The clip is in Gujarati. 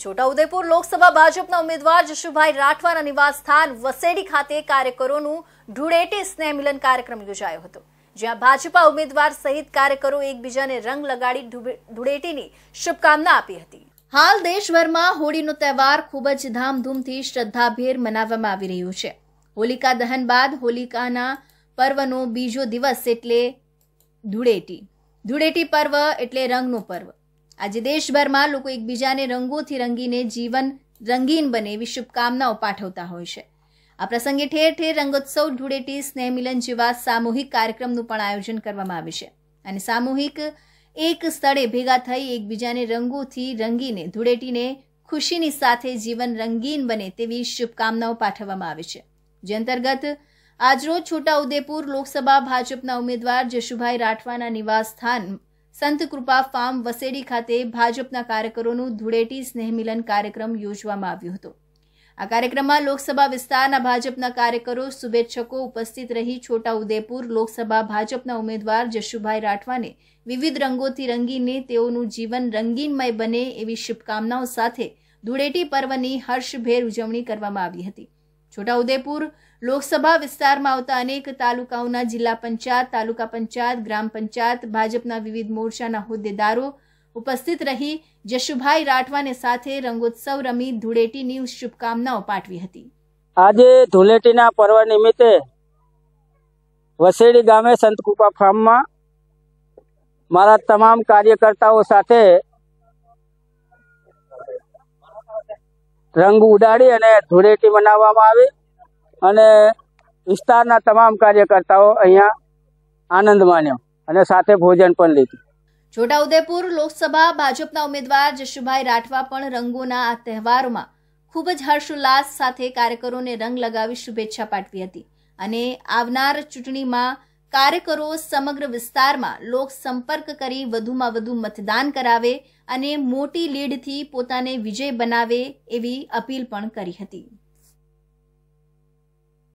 છોટાઉદેપુર લોકસભા ભાજપના ઉમેદવાર જશુભાઈ રાઠવાના નિવાસસ્થાન વસેડી ખાતે કાર્યકરોનું ધૂળેટી સ્નેહમિલન કાર્યક્રમ યોજાયો હતો જ્યાં ભાજપા ઉમેદવાર સહિત કાર્યકરો એકબીજાને રંગ લગાડી ધૂળેટીની શુભકામના આપી હતી હાલ દેશભરમાં હોળીનો તહેવાર ખૂબ જ ધામધૂમથી શ્રદ્ધાભેર મનાવવામાં આવી રહ્યો છે હોલિકા દહન બાદ હોલિકાના પર્વનો બીજો દિવસ એટલે ધૂળેટી ધૂળેટી પર્વ એટલે રંગનું પર્વ આજે દેશભરમાં લોકો એકબીજાને રંગોથી રંગીને જીવન રંગીન બને એવી શુભકામનાઓ પાઠવતા હોય છે આ પ્રસંગે ઠેર ઠેર રંગોત્સવ ધૂળેટી સ્નેહ મિલન જેવા સામૂહિક કાર્યક્રમનું પણ આયોજન કરવામાં આવ્યું છે અને સામૂહિક એક સ્થળે ભેગા થઈ એકબીજાને રંગોથી રંગીને ધૂળેટીને ખુશીની સાથે જીવન રંગીન બને તેવી શુભકામનાઓ પાઠવવામાં આવી છે જે અંતર્ગત આજરોજ છોટાઉદેપુર લોકસભા ભાજપના ઉમેદવાર જશુભાઈ રાઠવાના નિવાસ સ્થાન સંત કૃપા ફાર્મ વસેડી ખાતે ભાજપના કાર્યકરોનું ધૂળેટી સ્નેહમિલન કાર્યક્રમ યોજવામાં આવ્યો હતો આ કાર્યક્રમમાં લોકસભા વિસ્તારના ભાજપના કાર્યકરો શુભેચ્છકો ઉપસ્થિત રહી છોટાઉદેપુર લોકસભા ભાજપના ઉમેદવાર જશુભાઈ રાઠવાને વિવિધ રંગોથી રંગીને તેઓનું જીવન રંગીનમય બને એવી શુભકામનાઓ સાથે ધૂળેટી પર્વની હર્ષભેર ઉજવણી કરવામાં આવી હતી છોટાઉદેપુર લોકસભા વિસ્તારમાં આવતા અનેક તાલુકાઓના જિલ્લા પંચાયત તાલુકા પંચાયત ગ્રામ પંચાયત ભાજપના વિવિધ મોરચાના હોદ્દેદારો ઉપસ્થિત રહી જશુભાઈ રાઠવાને સાથે રંગોત્સવ રમી ધૂળેટીની શુભકામનાઓ પાઠવી હતી આજે ધૂળેટીના પર્વ નિમિત્તે વસેડી ગામે સંતકુપા ફાર્મમાં મારા તમામ કાર્યકર્તાઓ સાથે રંગ ઉડાડી અને ધૂળેટી મનાવવામાં આવી અને વિસ્તારના તમામ કાર્યકર્તાઓ અહીંયા આનંદ માન્યો અને સાથે ભોજન પણ લીધું છોટાઉદેપુર લોકસભા ભાજપના ઉમેદવાર જશુભાઈ રાઠવા પણ રંગોના આ તહેવારોમાં ખૂબ જ હર્ષોલ્લાસ સાથે કાર્યકરોને રંગ લગાવી શુભેચ્છા પાઠવી હતી અને આવનાર ચૂંટણીમાં કાર્યકરો સમગ્ર વિસ્તારમાં લોક સંપર્ક કરી વધુમાં વધુ મતદાન કરાવે અને મોટી લીડથી પોતાને વિજય બનાવે એવી અપીલ પણ કરી હતી